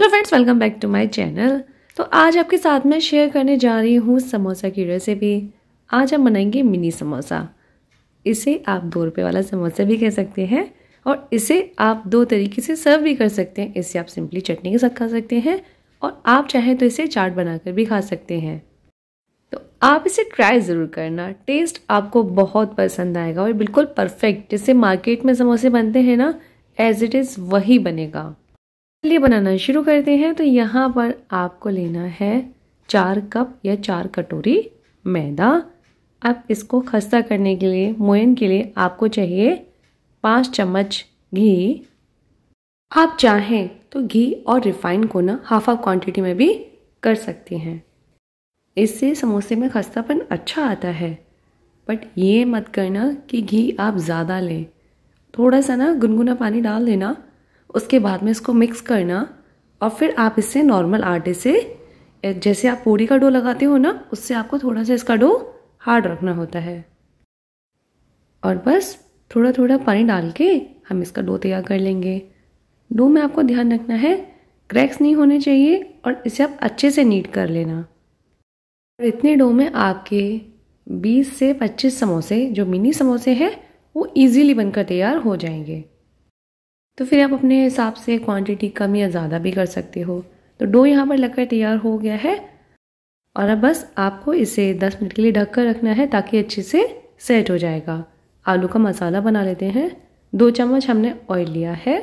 hello friends welcome back to my channel तो आज आपके साथ में शेयर करने जा रही हूँ समोसा की रेसिपी आज हम बनाएंगे मिनी समोसा इसे आप दो रुपये वाला समोसा भी कह सकते हैं और इसे आप दो तरीके से सर्व भी कर सकते हैं इसे आप सिंपली चटनी के साथ खा सकते हैं और आप चाहें तो इसे चाट बनाकर भी खा सकते हैं तो आप इसे ट्राई ज़रूर करना टेस्ट आपको बहुत पसंद आएगा और बिल्कुल परफेक्ट जैसे मार्केट में समोसे बनते हैं ना एज इट इज़ वही बनेगा चलिए बनाना शुरू करते हैं तो यहाँ पर आपको लेना है चार कप या चार कटोरी मैदा अब इसको खस्ता करने के लिए मोयन के लिए आपको चाहिए पाँच चम्मच घी आप चाहें तो घी और रिफाइंड को ना हाफ हाफ क्वांटिटी में भी कर सकते हैं इससे समोसे में खस्तापन अच्छा आता है बट ये मत करना कि घी आप ज़्यादा लें थोड़ा सा ना गुनगुना पानी डाल देना उसके बाद में इसको मिक्स करना और फिर आप इसे नॉर्मल आटे से जैसे आप पूरी का डो लगाते हो ना उससे आपको थोड़ा सा इसका डो हार्ड रखना होता है और बस थोड़ा थोड़ा पानी डाल के हम इसका डो तैयार कर लेंगे डो में आपको ध्यान रखना है क्रैक्स नहीं होने चाहिए और इसे आप अच्छे से नीट कर लेना और इतने डो में आपके 20 से 25 समोसे जो मिनी समोसे हैं वो इजीली बनकर तैयार हो जाएंगे तो फिर आप अपने हिसाब से क्वांटिटी कम या ज़्यादा भी कर सकते हो तो डो यहाँ पर लगकर तैयार हो गया है और अब बस आपको इसे 10 मिनट के लिए ढक कर रखना है ताकि अच्छे से सेट हो जाएगा आलू का मसाला बना लेते हैं दो चम्मच हमने ऑयल लिया है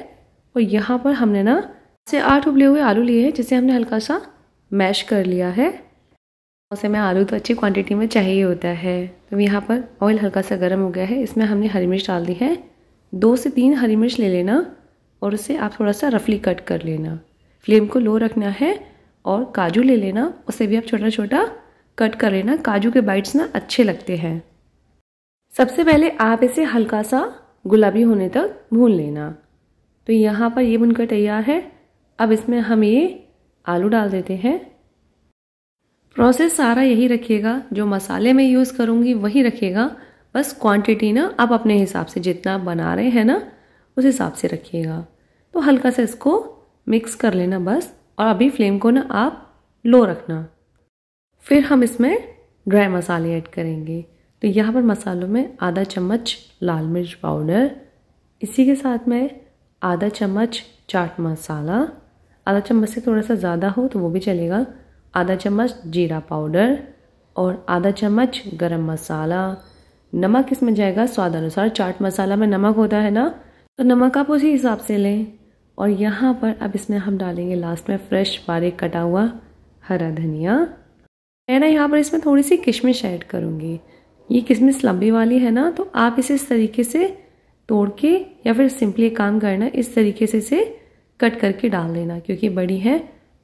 और यहाँ पर हमने ना से आठ उबले हुए आलू लिए हैं जिसे हमने हल्का सा मैश कर लिया है उसे में आलू तो अच्छी क्वांटिटी में चाहिए होता है तो यहाँ पर ऑयल हल्का सा गर्म हो गया है इसमें हमने हरी मिर्च डाल दी है दो से तीन हरी मिर्च ले लेना और उसे आप थोड़ा सा रफली कट कर लेना फ्लेम को लो रखना है और काजू ले लेना उसे भी आप छोटा छोटा कट कर लेना काजू के बाइट्स ना अच्छे लगते हैं सबसे पहले आप इसे हल्का सा गुलाबी होने तक भून लेना तो यहाँ पर ये बुनकर तैयार है अब इसमें हम ये आलू डाल देते हैं प्रोसेस सारा यही रखिएगा जो मसाले मैं यूज़ करूँगी वही रखिएगा बस क्वांटिटी ना आप अपने हिसाब से जितना बना रहे हैं ना उस हिसाब से रखिएगा तो हल्का सा इसको मिक्स कर लेना बस और अभी फ्लेम को ना आप लो रखना फिर हम इसमें ड्राई मसाले ऐड करेंगे तो यहाँ पर मसालों में आधा चम्मच लाल मिर्च पाउडर इसी के साथ में आधा चम्मच चाट मसाला आधा चम्मच से थोड़ा सा ज़्यादा हो तो वो भी चलेगा आधा चम्मच जीरा पाउडर और आधा चम्मच गरम मसाला नमक इसमें जाएगा स्वाद अनुसार चाट मसाला में नमक होता है ना तो नमक आप उसी हिसाब से लें और यहाँ पर अब इसमें हम डालेंगे लास्ट में फ्रेश बारीक कटा हुआ हरा धनिया मैं ना यहाँ पर इसमें थोड़ी सी किशमिश ऐड करूँगी ये किशमिश लंबी वाली है ना तो आप इसे इस तरीके से तोड़ के या फिर सिंपली काम करना इस तरीके से इसे कट करके डाल देना क्योंकि बड़ी है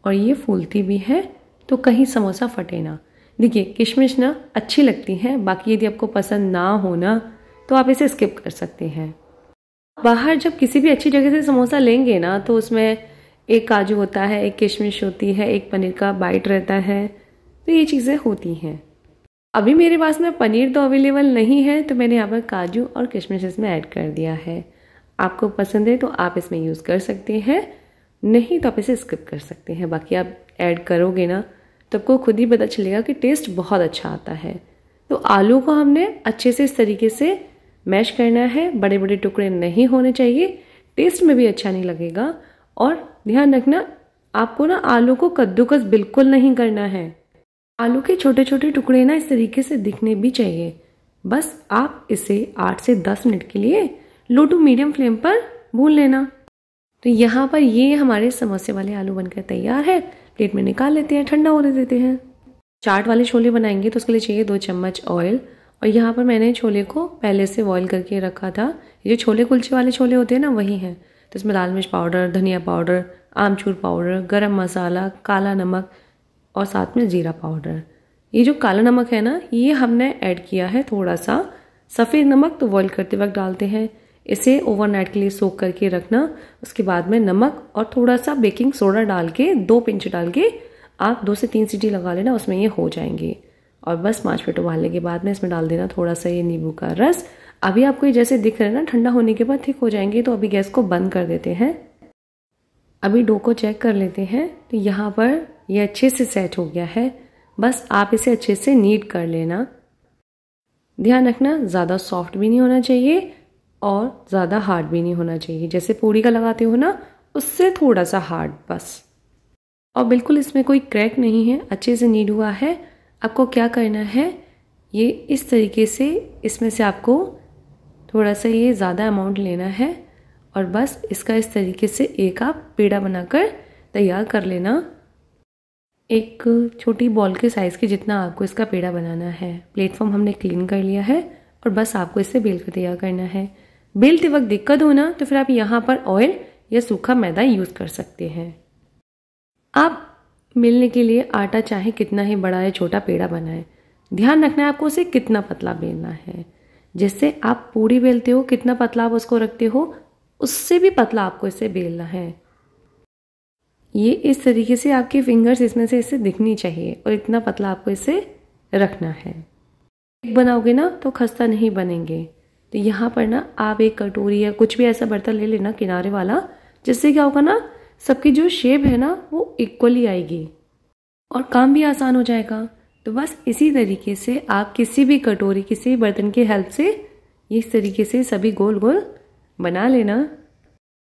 और ये फूलती भी है तो कहीं समोसा फटे ना देखिए किशमिश ना अच्छी लगती है बाकी यदि आपको पसंद ना हो ना तो आप इसे स्किप कर सकते हैं बाहर जब किसी भी अच्छी जगह से समोसा लेंगे ना तो उसमें एक काजू होता है एक किशमिश होती है एक पनीर का बाइट रहता है तो ये चीज़ें होती हैं अभी मेरे पास में पनीर तो अवेलेबल नहीं है तो मैंने यहाँ पर काजू और किशमिश इसमें ऐड कर दिया है आपको पसंद है तो आप इसमें यूज़ कर सकते हैं नहीं तो आप इसे स्किप कर सकते हैं बाकी आप ऐड करोगे ना तो आपको खुद ही पता चलेगा कि टेस्ट बहुत अच्छा आता है तो आलू को हमने अच्छे से इस तरीके से मैश करना है बड़े बड़े टुकड़े नहीं होने चाहिए टेस्ट में भी अच्छा नहीं लगेगा और ध्यान रखना आपको ना आलू को कद्दूकस बिल्कुल नहीं करना है आलू के छोटे छोटे टुकड़े ना इस तरीके से दिखने भी चाहिए बस आप इसे आठ से दस मिनट के लिए लो टू मीडियम फ्लेम पर भून लेना तो यहाँ पर ये हमारे समोसे वाले आलू बनकर तैयार है प्लेट में निकाल लेते हैं ठंडा होने देते हैं चाट वाले छोले बनाएंगे तो उसके लिए चाहिए दो चम्मच ऑयल और यहाँ पर मैंने छोले को पहले से बॉईल करके रखा था ये जो छोले कुलचे वाले छोले होते हैं ना वही हैं तो इसमें लाल मिर्च पाउडर धनिया पाउडर आमचूर पाउडर गरम मसाला काला नमक और साथ में जीरा पाउडर ये जो काला नमक है ना ये हमने ऐड किया है थोड़ा सा सफ़ेद नमक तो बॉईल करते वक्त डालते हैं इसे ओवरनाइट के लिए सोख करके रखना उसके बाद में नमक और थोड़ा सा बेकिंग सोडा डाल के दो पिंच डाल के आप दो से तीन सीटी लगा लेना उसमें ये हो जाएंगे और बस पाँच मिनट उबालने के बाद में इसमें डाल देना थोड़ा सा ये नींबू का रस अभी आपको ये जैसे दिख रहे हैं ना ठंडा होने के बाद ठीक हो जाएंगे तो अभी गैस को बंद कर देते हैं अभी डो को चेक कर लेते हैं तो यहाँ पर यह अच्छे से सेट हो गया है बस आप इसे अच्छे से नीट कर लेना ध्यान रखना ज़्यादा सॉफ्ट भी नहीं होना चाहिए और ज़्यादा हार्ड भी नहीं होना चाहिए जैसे पूड़ी का लगाते हो ना उससे थोड़ा सा हार्ड बस और बिल्कुल इसमें कोई क्रैक नहीं है अच्छे से नीड हुआ है आपको क्या करना है ये इस तरीके से इसमें से आपको थोड़ा सा ये ज़्यादा अमाउंट लेना है और बस इसका इस तरीके से एक आप पेड़ा बनाकर तैयार कर लेना एक छोटी बॉल के साइज़ के जितना आपको इसका पेड़ा बनाना है प्लेटफॉर्म हमने क्लीन कर लिया है और बस आपको इसे बेल कर तैयार करना है बेलते वक्त दिक्कत होना तो फिर आप यहाँ पर ऑयल या सूखा मैदा यूज़ कर सकते हैं आप मिलने के लिए आटा चाहे कितना ही बड़ा या छोटा पेड़ा बनाए ध्यान रखना है आपको उसे कितना पतला बेलना है जिससे आप पूरी बेलते हो कितना पतला आप उसको रखते हो उससे भी पतला आपको इसे बेलना है ये इस तरीके से आपके फिंगर्स इसमें से इसे दिखनी चाहिए और इतना पतला आपको इसे रखना है एक बनाओगे ना तो खस्ता नहीं बनेंगे तो यहाँ पर ना आप एक कटोरी या कुछ भी ऐसा बर्तन ले लेना किनारे वाला जिससे क्या होगा ना सबकी जो शेप है ना वो इक्वली आएगी और काम भी आसान हो जाएगा तो बस इसी तरीके से आप किसी भी कटोरी किसी भी बर्तन की हेल्प से इस तरीके से सभी गोल गोल बना लेना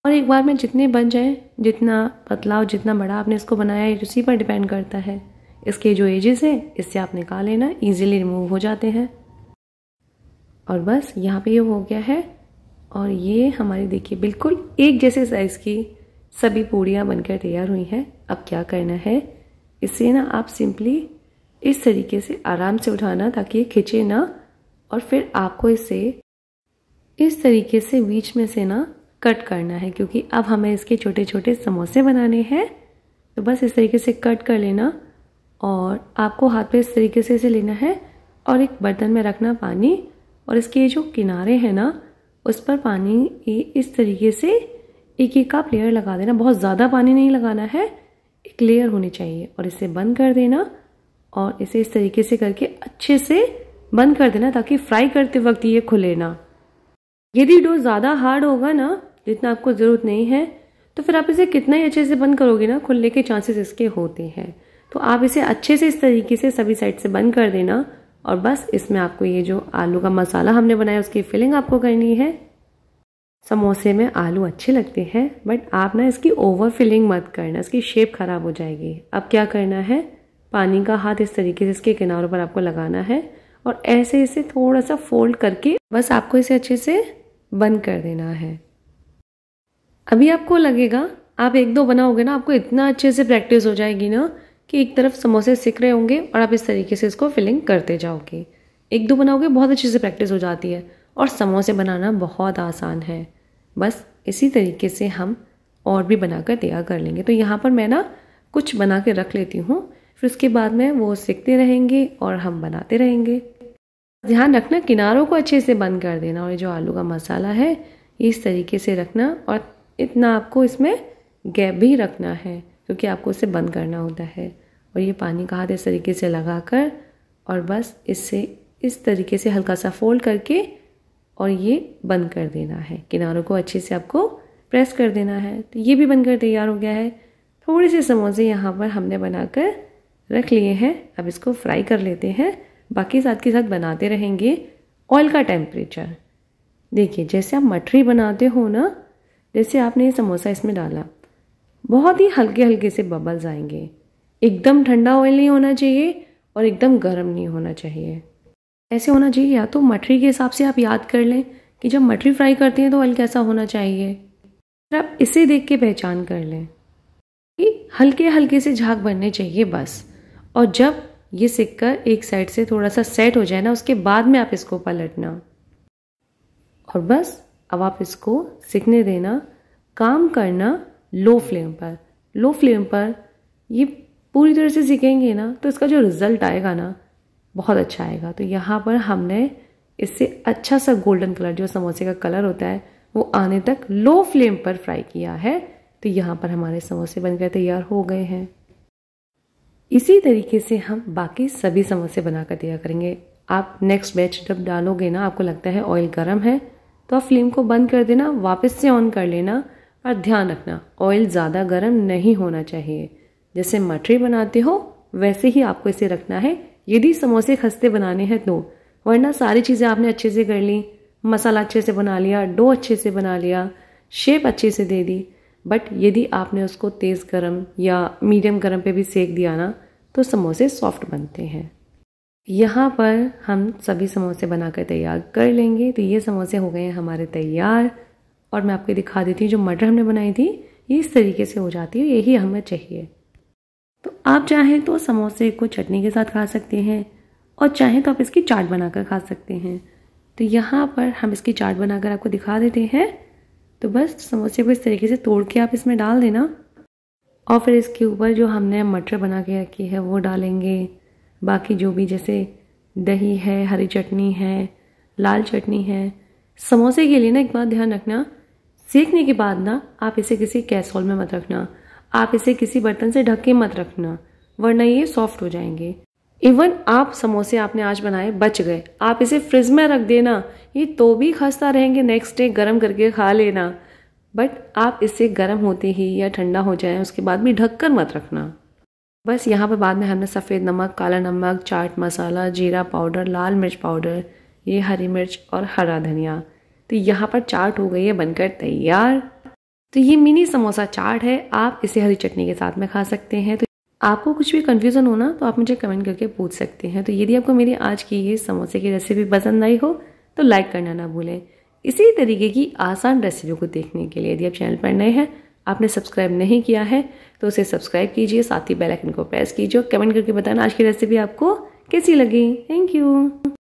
और एक बार में जितने बन जाए जितना पतला और जितना बड़ा आपने इसको बनाया है उसी पर डिपेंड करता है इसके जो एजेस है इससे आप निकाल लेना ईजिली रिमूव हो जाते हैं और बस यहाँ पे ये हो गया है और ये हमारी देखिए बिल्कुल एक जैसे साइज़ की सभी पूड़ियाँ बनकर तैयार हुई हैं अब क्या करना है इसे ना आप सिंपली इस तरीके से आराम से उठाना ताकि ये खिंचे ना और फिर आपको इसे इस तरीके से बीच में से ना कट करना है क्योंकि अब हमें इसके छोटे छोटे समोसे बनाने हैं तो बस इस तरीके से कट कर लेना और आपको हाथ पे इस तरीके से इसे लेना है और एक बर्तन में रखना पानी और इसके जो किनारे हैं ना उस पर पानी इस तरीके से एक एक कप लेयर लगा देना बहुत ज़्यादा पानी नहीं लगाना है एक लेयर होनी चाहिए और इसे बंद कर देना और इसे इस तरीके से करके अच्छे से बंद कर देना ताकि फ्राई करते वक्त ये खुले ना यदि डो ज़्यादा हार्ड होगा ना जितना आपको ज़रूरत नहीं है तो फिर आप इसे कितना ही अच्छे से बंद करोगे ना खुलने के चांसेस इसके होते हैं तो आप इसे अच्छे से इस तरीके से सभी साइड से बंद कर देना और बस इसमें आपको ये जो आलू का मसाला हमने बनाया उसकी फिलिंग आपको करनी है समोसे में आलू अच्छे लगते हैं बट आप ना इसकी ओवर फिलिंग मत करना इसकी शेप ख़राब हो जाएगी अब क्या करना है पानी का हाथ इस तरीके से इसके किनारों पर आपको लगाना है और ऐसे इसे थोड़ा सा फोल्ड करके बस आपको इसे अच्छे से बंद कर देना है अभी आपको लगेगा आप एक दो बनाओगे ना आपको इतना अच्छे से प्रैक्टिस हो जाएगी ना कि एक तरफ समोसे सिक रहे होंगे और आप इस तरीके से इसको फिलिंग करते जाओगे एक दो बनाओगे बहुत अच्छे से प्रैक्टिस हो जाती है और समोसे बनाना बहुत आसान है बस इसी तरीके से हम और भी बनाकर तैयार कर लेंगे तो यहाँ पर मैं ना कुछ बना के रख लेती हूँ फिर उसके बाद में वो सीखते रहेंगे और हम बनाते रहेंगे ध्यान रखना किनारों को अच्छे से बंद कर देना और ये जो आलू का मसाला है इस तरीके से रखना और इतना आपको इसमें गैप भी रखना है क्योंकि आपको इसे बंद करना होता है और ये पानी का हाथ इस तरीके से लगा कर और बस इससे इस तरीके से हल्का सा फोल्ड करके और ये बंद कर देना है किनारों को अच्छे से आपको प्रेस कर देना है तो ये भी बनकर तैयार हो गया है थोड़े से समोसे यहाँ पर हमने बनाकर रख लिए हैं अब इसको फ्राई कर लेते हैं बाकी साथ के साथ बनाते रहेंगे ऑयल का टेम्परेचर देखिए जैसे आप मठरी बनाते हो ना जैसे आपने ये समोसा इसमें डाला बहुत ही हल्के हल्के से बबल्स आएंगे एकदम ठंडा ऑयल नहीं होना चाहिए और एकदम गर्म नहीं होना चाहिए ऐसे होना चाहिए या तो मटरी के हिसाब से आप याद कर लें कि जब मटरी फ्राई करते हैं तो ऑयल कैसा होना चाहिए फिर आप इसे देख के पहचान कर लें कि हल्के हल्के से झाग बनने चाहिए बस और जब ये सिक्का एक साइड से थोड़ा सा सेट हो जाए ना उसके बाद में आप इसको पलटना और बस अब आप इसको सिकने देना काम करना लो फ्लेम पर लो फ्लेम पर ये पूरी तरह से सीखेंगे ना तो इसका जो रिज़ल्ट आएगा ना बहुत अच्छा आएगा तो यहाँ पर हमने इससे अच्छा सा गोल्डन कलर जो समोसे का कलर होता है वो आने तक लो फ्लेम पर फ्राई किया है तो यहाँ पर हमारे समोसे बनकर तैयार हो गए हैं इसी तरीके से हम बाकी सभी समोसे बनाकर तैयार करेंगे आप नेक्स्ट बैच जब डालोगे ना आपको लगता है ऑयल गर्म है तो आप फ्लेम को बंद कर देना वापस से ऑन कर लेना और ध्यान रखना ऑयल ज़्यादा गर्म नहीं होना चाहिए जैसे मटरी बनाते हो वैसे ही आपको इसे रखना है यदि समोसे खस्ते बनाने हैं तो वरना सारी चीज़ें आपने अच्छे से कर ली मसाला अच्छे से बना लिया डो अच्छे से बना लिया शेप अच्छे से दे दी बट यदि आपने उसको तेज़ गर्म या मीडियम गर्म पे भी सेक दिया ना तो समोसे सॉफ्ट बनते हैं यहाँ पर हम सभी समोसे बनाकर तैयार कर लेंगे तो ये समोसे हो गए हैं हमारे तैयार और मैं आपको दिखा देती हूँ जो मटर हमने बनाई थी ये इस तरीके से हो जाती है यही हमें चाहिए तो आप चाहें तो समोसे को चटनी के साथ खा सकते हैं और चाहें तो आप इसकी चाट बनाकर खा सकते हैं तो यहाँ पर हम इसकी चाट बनाकर आपको दिखा देते हैं तो बस समोसे को इस तरीके से तोड़ के आप इसमें डाल देना और फिर इसके ऊपर जो हमने मटर बना के रखी है वो डालेंगे बाकी जो भी जैसे दही है हरी चटनी है लाल चटनी है समोसे के लिए ना एक बात ध्यान रखना सेकने के बाद ना आप इसे किसी कैसोल में मत रखना आप इसे किसी बर्तन से ढक के मत रखना वरना ये सॉफ्ट हो जाएंगे इवन आप समोसे आपने आज बनाए बच गए आप इसे फ्रिज में रख देना ये तो भी खस्ता रहेंगे नेक्स्ट डे गर्म करके खा लेना बट आप इसे गर्म होते ही या ठंडा हो जाए उसके बाद भी ढक कर मत रखना बस यहाँ पर बाद में हमने सफ़ेद नमक काला नमक चाट मसाला जीरा पाउडर लाल मिर्च पाउडर ये हरी मिर्च और हरा धनिया तो यहाँ पर चाट हो गई है बनकर तैयार तो ये मिनी समोसा चाट है आप इसे हरी चटनी के साथ में खा सकते हैं तो आपको कुछ भी कन्फ्यूज़न हो ना तो आप मुझे कमेंट करके पूछ सकते हैं तो यदि आपको मेरी आज की ये समोसे की रेसिपी पसंद आई हो तो लाइक करना ना भूलें इसी तरीके की आसान रेसिपियों को देखने के लिए यदि आप चैनल पर नए हैं आपने सब्सक्राइब नहीं किया है तो उसे सब्सक्राइब कीजिए साथ ही बेल आइकन को प्रेस कीजिए कमेंट करके बताना आज की रेसिपी आपको कैसी लगी थैंक यू